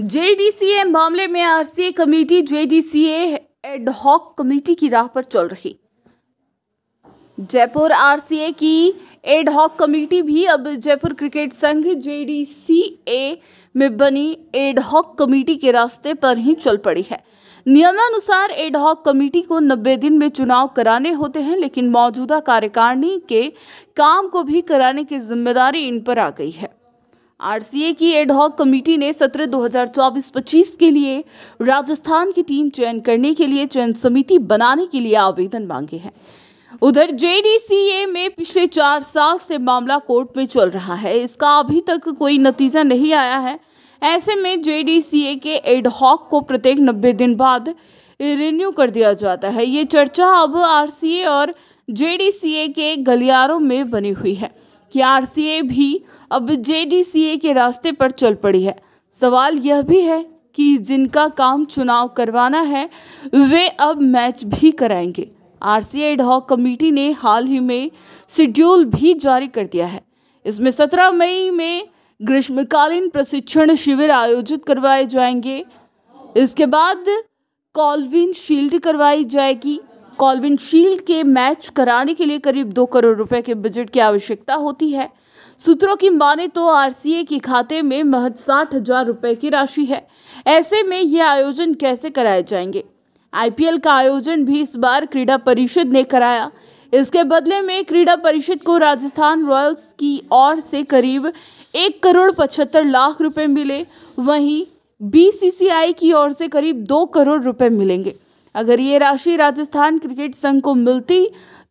जेडीसीए मामले में RCA committee JDCA ad hoc committee की राह पर चल रही जयपुर आरसीए की एडहॉक कमेटी भी अब जयपुर क्रिकेट संघ जेडीसीए में बनी एडहॉक कमेटी के रास्ते पर ही चल पड़ी है नियमानुसार एडहॉक कमेटी को 90 दिन में चुनाव कराने होते हैं लेकिन मौजूदा कार्यकारिणी के काम को भी कराने की जिम्मेदारी इन पर आ गई है आरसीए की एडहॉक कमेटी ने सत्र 2024-25 के लिए राजस्थान की टीम चयन करने के लिए चयन समिति बनाने के लिए आवेदन मांगे हैं उधर जेडीसीए में पिछले चार साल से मामला कोर्ट में चल रहा है इसका अभी तक कोई नतीजा नहीं आया है ऐसे में जेडीसीए के एडहॉक को प्रत्येक नब्बे दिन बाद रिन्यू कर दिया जाता है ये चर्चा अब आरसीए और जेडीसीए के गलियारों में बनी हुई है कि आरसीए भी अब जेडीसीए के रास्ते पर चल पड़ी है सवाल यह भी है कि जिनका काम चुनाव करवाना है वे अब मैच भी कराएंगे आरसीए ढॉक कमेटी ने हाल ही में शेड्यूल भी जारी कर दिया है इसमें सत्रह मई में ग्रीष्मकालीन प्रशिक्षण शिविर आयोजित करवाए जाएंगे इसके बाद कॉलविन शील्ड करवाई जाएगी कॉलविन शील्ड के मैच कराने के लिए करीब दो करोड़ रुपए के बजट की आवश्यकता होती है सूत्रों की माने तो आरसीए के खाते में महज साठ हजार रुपये की राशि है ऐसे में ये आयोजन कैसे कराए जाएंगे आईपीएल का आयोजन भी इस बार क्रीडा परिषद ने कराया इसके बदले में क्रीडा परिषद को राजस्थान रॉयल्स की ओर से करीब एक करोड़ पचहत्तर लाख रुपए मिले वहीं बीसीसीआई की ओर से करीब दो करोड़ रुपए मिलेंगे अगर ये राशि राजस्थान क्रिकेट संघ को मिलती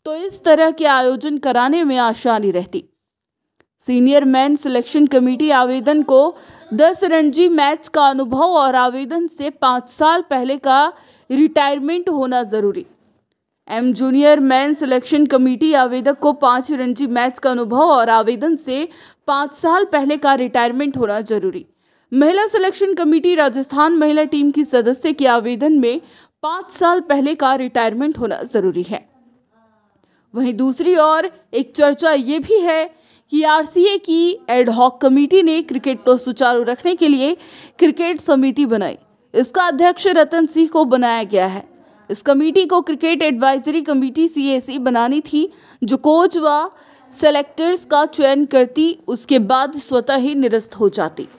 तो इस तरह के आयोजन कराने में आसानी रहती सीनियर मैन सिलेक्शन कमेटी आवेदन को दस रणजी मैच का अनुभव और आवेदन से पाँच साल पहले का रिटायरमेंट होना ज़रूरी एम जूनियर मैन सिलेक्शन कमेटी आवेदक को पाँच रणजी मैच का अनुभव और आवेदन से पाँच साल पहले का रिटायरमेंट होना जरूरी महिला सिलेक्शन कमेटी राजस्थान महिला टीम की सदस्य के आवेदन में पाँच साल पहले का रिटायरमेंट होना ज़रूरी है वहीं दूसरी ओर एक चर्चा ये भी है कि आरसीए की एडहॉक कमेटी ने क्रिकेट को सुचारू रखने के लिए क्रिकेट समिति बनाई इसका अध्यक्ष रतन सिंह को बनाया गया है इस कमेटी को क्रिकेट एडवाइजरी कमेटी सीएसी बनानी थी जो कोच व सेलेक्टर्स का चयन करती उसके बाद स्वतः ही निरस्त हो जाती